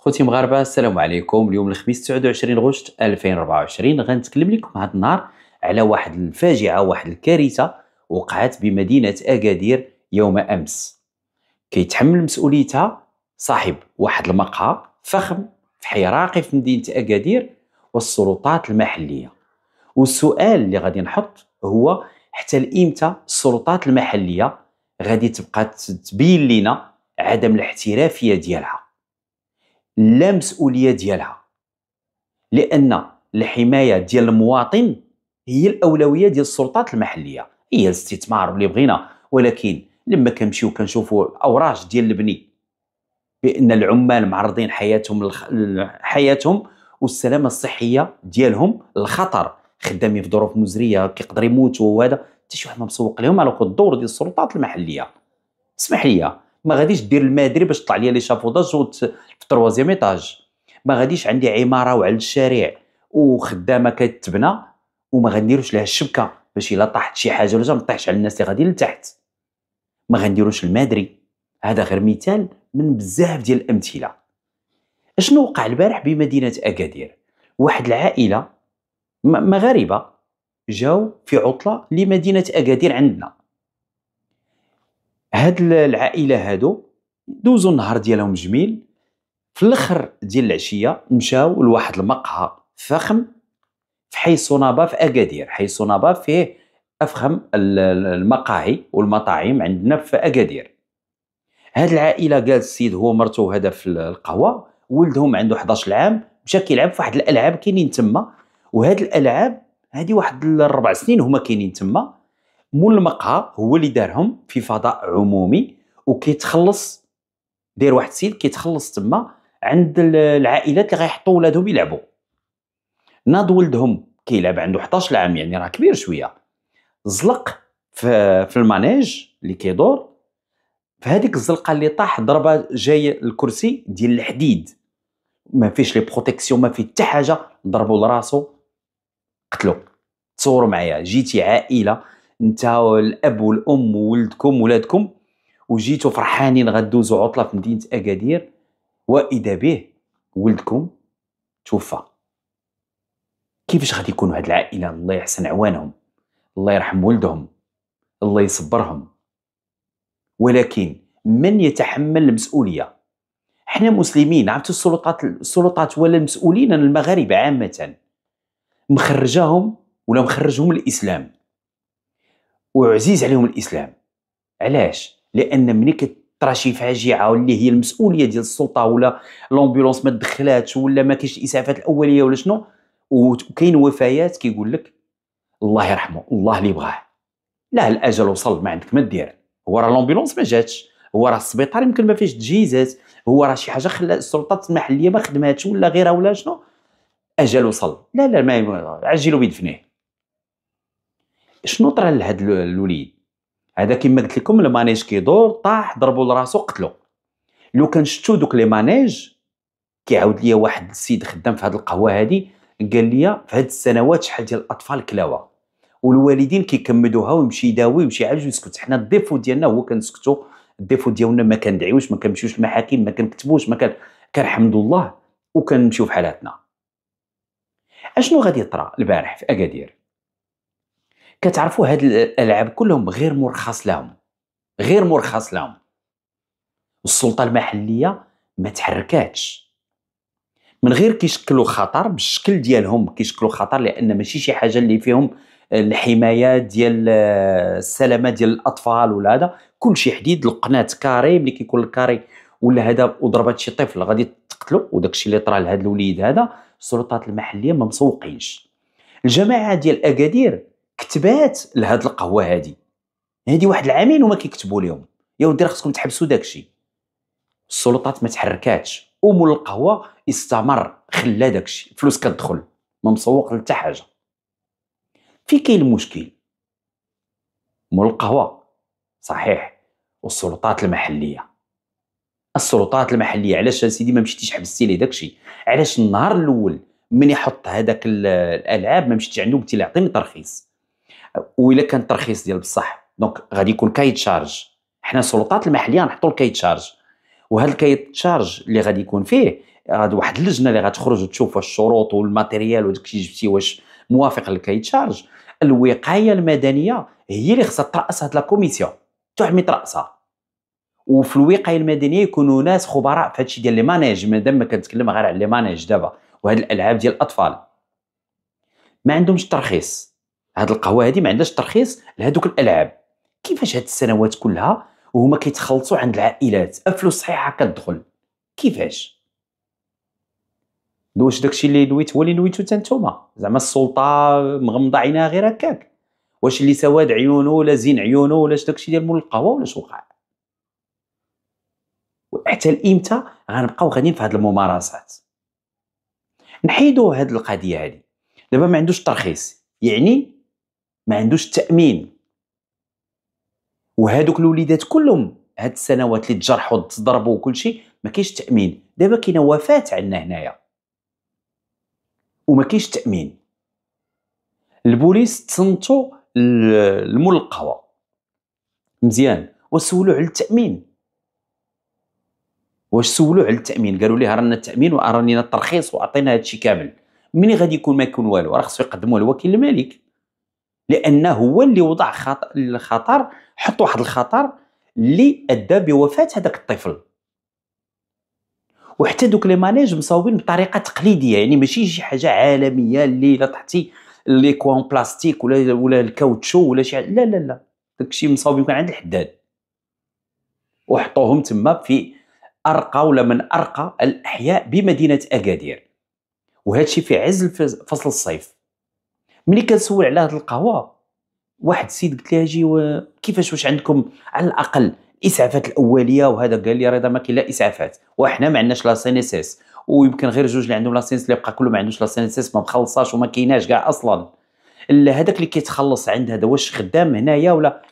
خوتي مغاربه السلام عليكم اليوم الخميس 29 غشت 2024 غنتكلم لكم هذا النهار على واحد الفاجعه واحد الكارثه وقعت بمدينه اكادير يوم امس كيتحمل مسؤوليتها صاحب واحد المقهى فخم في حي راقي في مدينه اكادير والسلطات المحليه والسؤال اللي غادي نحط هو حتى لامتى السلطات المحليه غادي تبقى تبين لنا عدم الاحترافيه ديالها لا مسؤوليه ديالها لان الحمايه ديال المواطن هي الاولويه ديال السلطات المحليه هي الاستثمار اللي بغينا ولكن لما كنمشيو كنشوفوا الاوراش ديال البني بان العمال معرضين حياتهم الخ... حياتهم والسلامه الصحيه ديالهم الخطر خدامين في ظروف مزريه كيقدر يموتوا وهذا حتى شي واحد ما مسوق لهم على الدور ديال السلطات المحليه اسمح لي ما غاديش دير المادري باش طلع ليا لي شافوداج في تروازيام ايطاج ما غاديش عندي عماره وعلى الشارع وخدامه كتبنى وما غنديروش لها الشبكه باش الا طاحت شي حاجه ولا ما طيحش على الناس اللي غاديين لتحت ما غنديروش المادري هذا غير مثال من بزاف ديال الامثله اشنو وقع البارح بمدينه اكادير واحد العائله مغاربه جاو في عطله لمدينه اكادير عندنا هاد العائله هادو دوزوا النهار ديالهم جميل في الاخر ديال العشيه مشاو لواحد المقهى فخم في حي صنابه في اكادير حي صنابه فيه افخم المقاهي والمطاعم عندنا في اكادير هاد العائله قال السيد هو مرته هذا في القهوه ولدهم عنده 11 عام مشى كيلعب في واحد الالعاب كاينين تما وهاد الالعاب هادي واحد الربع سنين هما كاينين تما مول المقهى هو اللي دارهم في فضاء عمومي وكيتخلص داير واحد السيد كيتخلص تما عند العائلات اللي غيحطوا ولادهم يلعبوا ناض ولدهم كيلعب عنده 11 عام يعني راه كبير شويه زلق في, في المانيج اللي كيدور في هذيك الزلقه اللي طاح ضربه جاي الكرسي ديال الحديد ما فيش لي بروتيكسيون ما في حتى حاجه ضربوا لراسو قتلو تصوروا معايا جيتي عائله انت الاب والام وولدكم ولادكم وجيتو فرحانين غدوزو عطله في مدينه اكادير واذا به ولدكم توفى كيفاش غادي يكونوا هاد العائله الله يحسن عوانهم الله يرحم ولدهم الله يصبرهم ولكن من يتحمل المسؤوليه حنا مسلمين عرفتوا السلطات السلطات ولا المسؤولين المغاربه عامه مخرجاهم ولا مخرجهم الاسلام وعزيز عليهم الاسلام علاش لان ملي شي فاجعه اللي هي المسؤوليه ديال السلطه ولا لومبولونس ما دخلاتش ولا ما كاينش الاسعافات الاوليه ولا شنو وكاين وفيات كيقول لك الله يرحمه الله اللي بغاه لا الاجل وصل ما عندك ما دير هو راه لومبولونس ما جاتش هو راه السبيطار يمكن ما فيهش تجهيزات هو راه شي حاجه خلى السلطات المحليه ما خدماتش ولا غيرها ولا شنو اجل وصل لا لا ما عجلوا بيدفنيه شنو طرا لهاد الوليد هذا كما قلت لكم المانيج كيدور طاح ضربوا لراسو قتلو لو كان شفتو دوك لي مانيج كيعاود ليا واحد السيد خدام في هاد القهوه هادي قال ليا في هاد السنوات شحال ديال الاطفال كلاوه والوالدين كيكمدوها ويمشي يداوي ويمشي يعالج ويسكت حنا الديفو ديالنا هو كنسكتو الديفو ديالنا ما كندعيوش ما كنمشيوش المحاكم ما كنكتبوش ما كان الحمد الله وكنمشيو في حالاتنا اشنو غادي يطرا البارح في اكادير كتعرفوا هاد الالعاب كلهم غير مرخص لهم غير مرخص لهم السلطه المحليه ما تحركاتش من غير كيشكلوا خطر بالشكل ديالهم كيشكلوا خطر لان ماشي شي حاجه اللي فيهم الحمايه ديال آه، السلامه ديال الاطفال ولا هذا كلشي حديد القناه كاري ملي كيكون الكاري ولا هذا وضربات شي طفل غادي تقتلو وداك الشيء اللي طرا لهذا الوليد هذا السلطات المحليه ما مسوقينش الجماعه ديال اكادير كتبات لهاد القهوه هادي هادي واحد العامين وما كيكتبوا لهم يا ودي راه خصكم تحبسوا داكشي السلطات ما تحركاتش ومول القهوه استمر خلا داكشي الفلوس كتدخل ما مسوق لتا حاجه في كاين المشكل مول القهوه صحيح والسلطات المحليه السلطات المحليه علاش سيدي ما مشيتيش حبستي ليه داكشي علاش النهار الاول من يحط هذاك الالعاب ما مشيتش عنده قلتي عطيني ترخيص والا كان الترخيص ديال بصح دونك غادي يكون كايت شارج حنا السلطات المحليه نحطوا الكايت شارج وهذا الكايت شارج اللي غادي يكون فيه غاد واحد اللجنه اللي غتخرج وتشوف واش الشروط والماتيريال وداك الشيء جبتي واش موافق للكايت شارج الوقايه المدنيه هي اللي خصها تراس هاد لا كوميسيون تعمي تراسها وفي الوقايه المدنيه يكونوا ناس خبراء في هادشي ديال لي مانيج مادام ما كنتكلم غير على لي مانيج دابا وهاد الالعاب ديال الاطفال ما عندهمش ترخيص هاد القهوه هادي ما عندهاش ترخيص لهذوك الالعاب كيفاش هاد السنوات كلها وهما كيتخلطوا عند العائلات افلوس صحيحه كتدخل كيفاش واش داكشي اللي نويت هو اللي نويتو حتى نتوما زعما السلطه مغمضه عينها غير هكاك واش اللي سواد عيونه ولا زين عيونه ولا داكشي ديال مول القهوه ولا وقع حتى لامتى غنبقاو غاديين في هاد الممارسات نحيدو هاد القضيه هادي دابا ما عندوش ترخيص يعني ما عندوش التامين وهذوك الوليدات كلهم هاد السنوات اللي تجرحوا وتضربوا وكل شيء ما كاينش تامين دابا كاينه وفاه عندنا هنايا وما كاينش تامين البوليس تصنتوا الملقوه القهوه مزيان وسولوا على التامين واش سولوا على التامين قالوا ليه رانا التامين ورانينا الترخيص واعطينا هادشي كامل مني غادي يكون ما يكون والو راه خصو يقدموه الوكيل الملك لانه هو اللي وضع الخطر حط واحد الخطر اللي ادى بوفاه هذاك الطفل وحتى دوك لي مانيج مصاوبين بطريقه تقليديه يعني ماشي شي حاجه عالميه اللي لا تحتي لي كوان بلاستيك ولا ولا الكاوتشو ولا شي لا لا لا داكشي مصاوبين كان عند الحداد وحطوهم تما في ارقى ولا من ارقى الاحياء بمدينه اكادير وهذا الشيء في عز فصل الصيف ملي كنسول على هاد القهوه واحد السيد قلت ليه اجي كيفاش واش عندكم على الاقل الاسعافات الاوليه وهذا قال لي رضا ما كاين لا اسعافات وحنا ما عندناش لا سي اس اس ويمكن غير جوج اللي عندهم لا سي اللي بقى كله ما عندوش لا سي اس ما مخلصاش وما كايناش كاع اصلا هذاك اللي كيتخلص عند هذا واش خدام هنايا ولا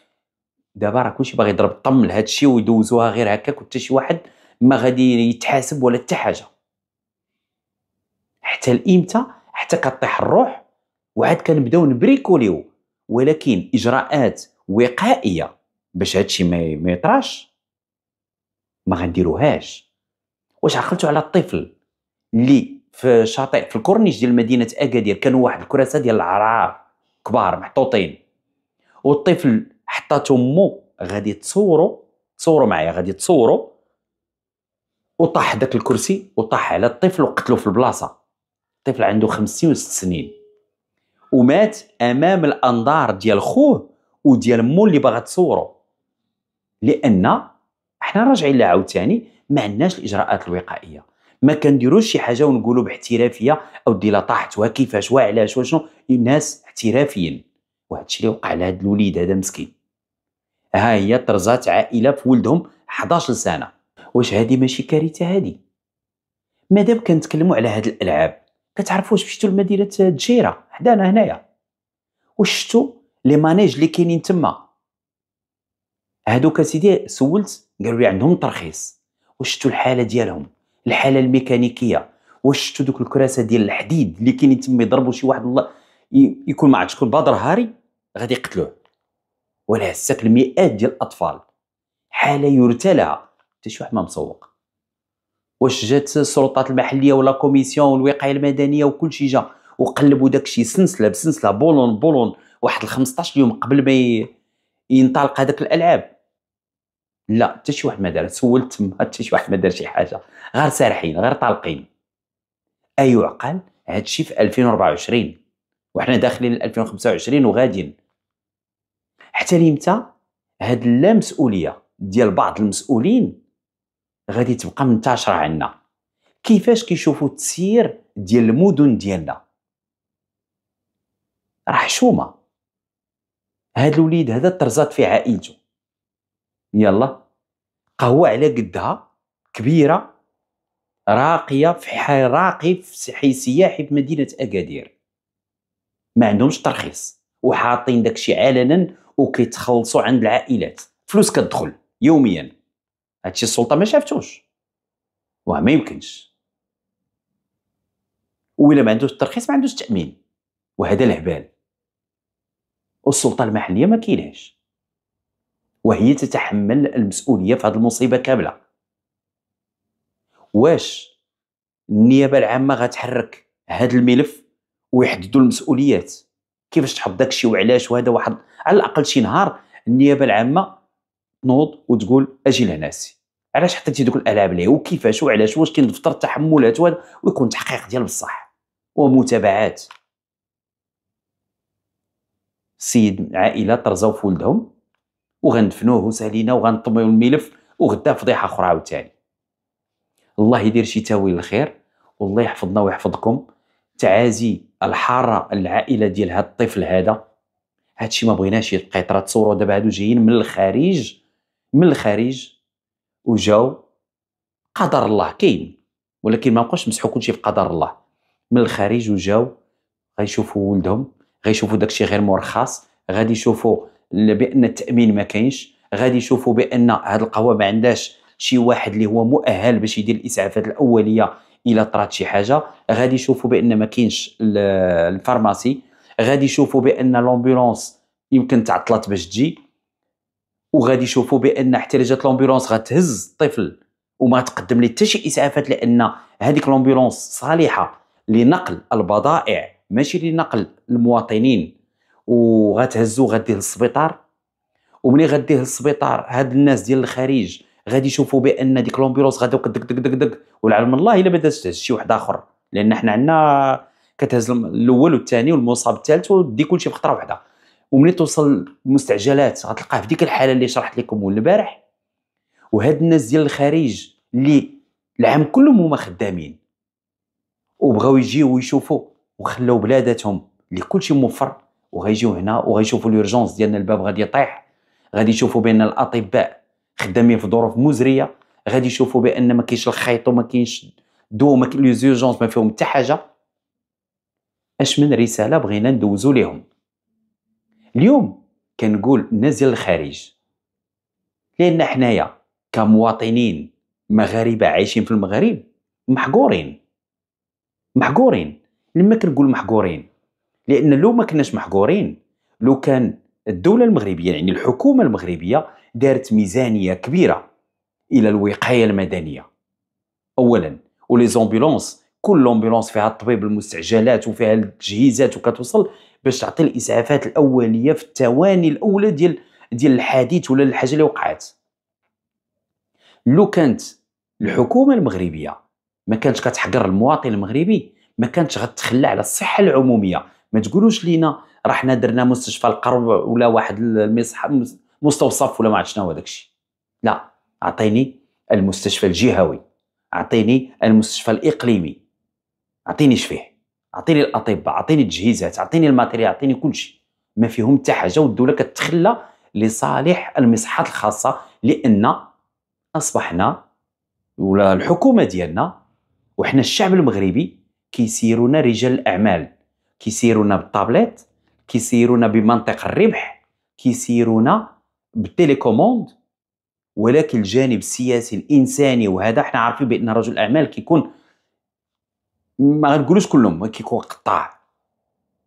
دابا راه كلشي باغي يضرب الطم لهذا الشيء ويدوزوها غير هكاك وحتى شي واحد ما غادي يتحاسب ولا حتى حاجه حتى لامتى حتى كطيح الروح وعاد كنبداو نبريكوليو ولكن اجراءات وقائيه باش هادشي ما يطراش ما غنديروهاش واش عقلتوا على الطفل اللي في شاطئ في الكورنيش ديال مدينه اكادير كانوا واحد الكراسه ديال العرار كبار محطوطين والطفل حطات امو غادي تصوروا تصوروا معايا غادي تصوروا وطاح داك الكرسي وطاح على الطفل وقتلو في البلاصه الطفل عنده خمسين و سنين ومات امام الانظار ديال خوه وديال مو اللي باغا تصورو لان احنا راجعين لعاوتاني ما عندناش الاجراءات الوقائيه ما كنديروش شي حاجه ونقولوا باحترافيه او دي لا طاحت وكيفاش وعلاش وشنو الناس احترافيين وهذا الشيء اللي وقع لهذا الوليد هذا مسكين ها هي طرزات عائله في ولدهم 11 سنه واش هذه ماشي كارثه هذه مادام كنتكلموا على هاد الالعاب كتعرفوا واش مشيتوا لمدينه الجيره حدانا هنايا واش شفتوا لي مانيج اللي كاينين تما هادوك سيدي سولت قالوا لي عندهم ترخيص واش شفتوا الحاله ديالهم الحاله الميكانيكيه واش شفتوا دوك الكراسه ديال الحديد اللي كاينين تما يضربوا شي واحد الله يكون ما عرفت شكون بدر هاري غادي يقتلوه ولا هساك المئات ديال الاطفال حاله يرتلها حتى شي واحد ما مسوق واش جات السلطات المحليه ولا كوميسيون والوقايه المدنيه وكل شيء جا وقلبوا داكشي سلسله بسلسله بولون بولون واحد 15 يوم قبل ما ينطلق هذاك الالعاب لا حتى شي واحد ما دار سولت تما حتى شي واحد ما دار شي حاجه غير سارحين غير طالقين اي أيوة يعقل هادشي في 2024 وحنا داخلين 2025 وغاديين حتى لمتى هاد اللامسؤوليه ديال بعض المسؤولين غادي تبقى منتشره عندنا كيفاش كيشوفوا التسيير ديال المدن ديالنا راه حشومه هاد الوليد هذا ترزات في عائلته يلا قهوه على قدها كبيره راقيه في راقي في حي سياحي في مدينه اكادير ما عندهمش ترخيص وحاطين داكشي علنا وكيتخلصوا عند العائلات فلوس كتدخل يوميا هادشي السلطه ما شافتوش واه ما يمكنش ولا ما عندوش الترخيص ما عندوش تامين وهذا الهبال والسلطه المحليه ما كاينهاش وهي تتحمل المسؤوليه في هذه المصيبه كامله واش النيابه العامه غتحرك هذا الملف ويحددوا المسؤوليات كيفاش تحط داكشي وعلاش وهذا واحد على الاقل شي نهار النيابه العامه تنوض وتقول اجي لهناسي علاش حطيتي دوك الالعاب ليه وكيفاش وعلاش واش كاين دفتر التحملات ويكون تحقيق ديال بصح ومتابعات سيد عائله ترزاو في ولدهم وغندفنوه وسالينا وغنطميو الملف وغدا فضيحه اخرى عاوتاني الله يدير شي تاويل الخير والله يحفظنا ويحفظكم تعازي الحاره العائله ديال هاد الطفل هذا هادشي ما بغيناش يبقى يطرا تصوروا دابا هادو جايين من الخارج من الخارج وجاو قدر الله كاين ولكن ما بقاوش مسحوا كلشي في قدر الله من الخارج وجاو غيشوفوا ولدهم غيشوفوا داكشي غير مرخص غادي يشوفوا بان التامين ما كاينش غادي يشوفوا بان هاد القهوه ما عندهاش شي واحد اللي هو مؤهل باش يدير الاسعافات الاوليه الا طرات شي حاجه غادي يشوفوا بان ما كاينش الفارماسي غادي يشوفوا بان لومبولونس يمكن تعطلت باش تجي وغادي يشوفوا بان حتى جات لومبولونس غتهز الطفل وما تقدم ليه حتى شي اسعافات لان هذيك لومبولونس صالحه لنقل البضائع ماشي لنقل المواطنين وغتهزو غديه للسبيطار وملي غديه للسبيطار هاد الناس ديال الخارج غادي يشوفوا بان ديك لومبيلونس غادي دك دك دك دك والعلم الله الا بدا تهز شي واحد اخر لان حنا عندنا كتهز الاول والثاني والمصاب الثالث ودي كلشي في خطره واحده وملي توصل المستعجلات غتلقاه في ديك الحاله اللي شرحت لكم البارح وهاد الناس ديال الخارج اللي العام كلهم هما خدامين وبغاو يجيو ويشوفوا وخلاو بلاداتهم اللي كلشي موفر وغيجيو هنا وغيشوفوا اليورجونس ديالنا الباب غادي يطيح غادي يشوفوا بان الاطباء خدامين في ظروف مزريه غادي يشوفوا بان ما كاينش الخيط وما كاينش دو ما لي زورجونس ما فيهم حتى حاجه اش من رساله بغينا ندوزو ليهم اليوم كنقول الناس ديال الخارج لان حنايا كمواطنين مغاربه عايشين في المغرب محقورين محقورين لما كنقول محقورين لان لو ما كناش محقورين لو كان الدوله المغربيه يعني الحكومه المغربيه دارت ميزانيه كبيره الى الوقايه المدنيه اولا ولي زومبيلونس كل لومبيلونس فيها الطبيب المستعجلات وفيها التجهيزات وكتوصل باش تعطي الاسعافات الاوليه في الثواني الاولى ديال ديال الحديث ولا الحاجه اللي وقعت لو كانت الحكومه المغربيه ما كانتش كتحقر المواطن المغربي ما كانتش غتخلى على الصحه العموميه ما تقولوش لينا راه حنا درنا مستشفى القرب ولا واحد المصح مستوصف ولا ما عرفت شنو هذاك الشيء لا اعطيني المستشفى الجهوي اعطيني المستشفى الاقليمي اعطيني شفيه اعطيني الاطباء اعطيني التجهيزات اعطيني الماتيريال اعطيني كل شيء ما فيهم حتى حاجه والدوله كتخلى لصالح المصحات الخاصه لان اصبحنا ولا الحكومه ديالنا وحنا الشعب المغربي كيسيرونا رجال الاعمال كيسيرونا بالطابليت كيسيرونا بمنطق الربح كيسيرونا بالتيليكوموند ولكن الجانب السياسي الانساني وهذا احنا عارفين بان رجل الاعمال كيكون ما غنقولوش كلهم كيكون قطاع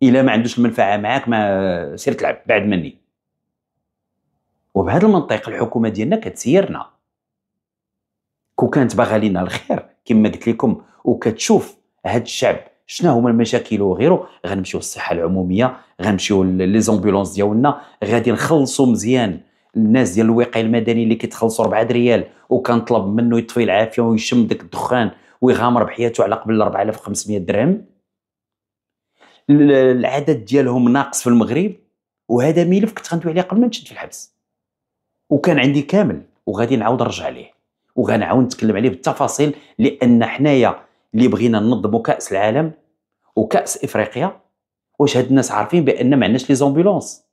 الا ما عندوش المنفعه معاك ما سير تلعب بعد مني وبهذا المنطق الحكومه ديالنا كتسيرنا كون كانت باغا لينا الخير كما قلت لكم وكتشوف هاد الشعب شنو هما المشاكل وغيره غنمشيو للصحه العموميه غنمشيو لي زومبولونس ديالنا غادي نخلصوا مزيان الناس ديال الوقايه المدني اللي كيتخلصوا 4 ريال وكنطلب منه يطفي العافيه ويشم داك الدخان ويغامر بحياته على قبل 4500 درهم العدد ديالهم ناقص في المغرب وهذا ملف كنت غندوي عليه قبل ما نشد في الحبس وكان عندي كامل وغادي نعاود نرجع ليه وغنعاود نتكلم عليه بالتفاصيل لان حنايا اللي بغينا ننظموا كاس العالم وكاس افريقيا واش هاد الناس عارفين بان ما عندناش لي زومبيلونس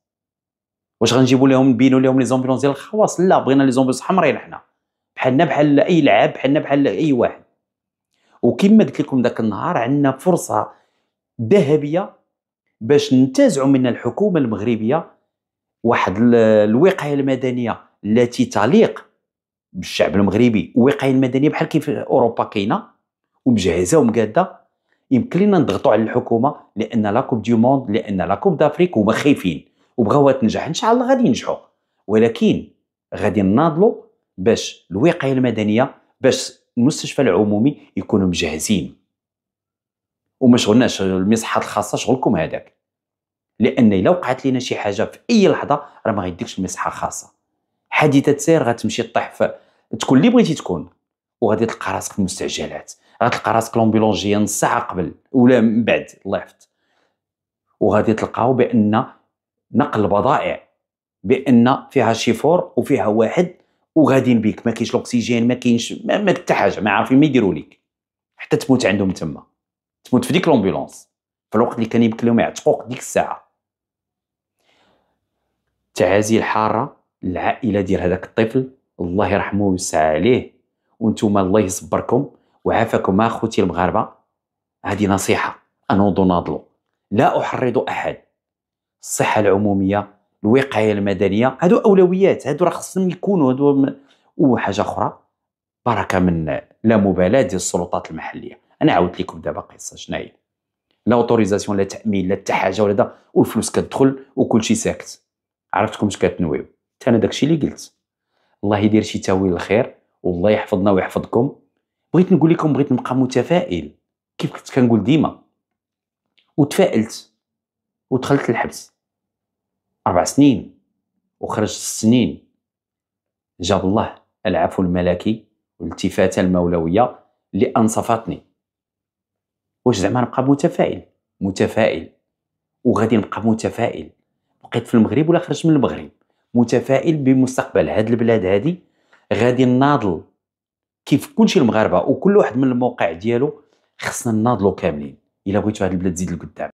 واش غنجيبوا لهم نبينوا لهم لي زومبيلونس ديال الخواص لا بغينا لي زومبيلونس حمرين حنا بحالنا بحال اي لعاب بحالنا بحال اي واحد وكما قلت لكم ذاك النهار عندنا فرصه ذهبيه باش ننتزعوا من الحكومه المغربيه واحد الوقايه المدنيه التي تليق بالشعب المغربي وقايه المدنيه بحال كيف اوروبا كاينه ومجهزه ومقاده يمكن لنا نضغطوا على الحكومه لان لا كوب دي موند لان لا كوب دافريك هما خايفين وبغاوها تنجح ان شاء الله غادي ينجحوا ولكن غادي نناضلوا باش الوقايه المدنيه باش المستشفى العمومي يكونوا مجهزين وما شغلناش المصحه الخاصه شغلكم هذاك لان الا وقعت لنا شي حاجه في اي لحظه راه ما غيديكش المصحه الخاصه حادثه سير غتمشي طيح تكون اللي بغيتي تكون وغادي تلقى راسك في المستعجلات غتلقى راسك لومبيولوجيا جايه نص ساعه قبل ولا من بعد الله يحفظ وغادي تلقاو بان نقل البضائع بان فيها شيفور وفيها واحد وغادين بيك ما كاينش الاكسجين ما كاينش ما حتى حاجه ما عارفين ما يديروا ليك حتى تموت عندهم تما تموت في ديك لومبيلونس في الوقت اللي كان يبكي لهم يعتقوك ديك الساعه تعازي الحاره العائله ديال هذاك الطفل الله يرحمه ويسعى عليه وانتم الله يصبركم وعافاكم اخوتي المغاربه هذه نصيحه انوضوا ناضلوا لا احرض احد الصحه العموميه الوقايه المدنيه هادو اولويات هادو راه خصهم يكونوا هادو وحاجه اخرى بركه من لا مبالاه ديال السلطات المحليه انا عاودت لكم دابا قصه شناهي لا اوتوريزاسيون لا تامين لا حتى حاجه ولا دا والفلوس كتدخل وكلشي ساكت عرفتكم اش كتنويو حتى انا داكشي اللي قلت الله يدير شي تاويل الخير والله يحفظنا ويحفظكم بغيت نقول لكم بغيت نبقى متفائل كيف كنت كنقول ديما وتفائلت ودخلت الحبس اربع سنين وخرجت سنين جاب الله العفو الملكي والالتفاته المولويه اللي انصفتني واش زعما نبقى متفائل متفائل وغادي نبقى متفائل بقيت في المغرب ولا خرجت من المغرب متفائل بمستقبل هاد البلاد هادي غادي ناضل كيف كلشي المغاربه وكل واحد من الموقع ديالو خصنا ناضلو كاملين الا بغيتو هاد البلاد تزيد لقدام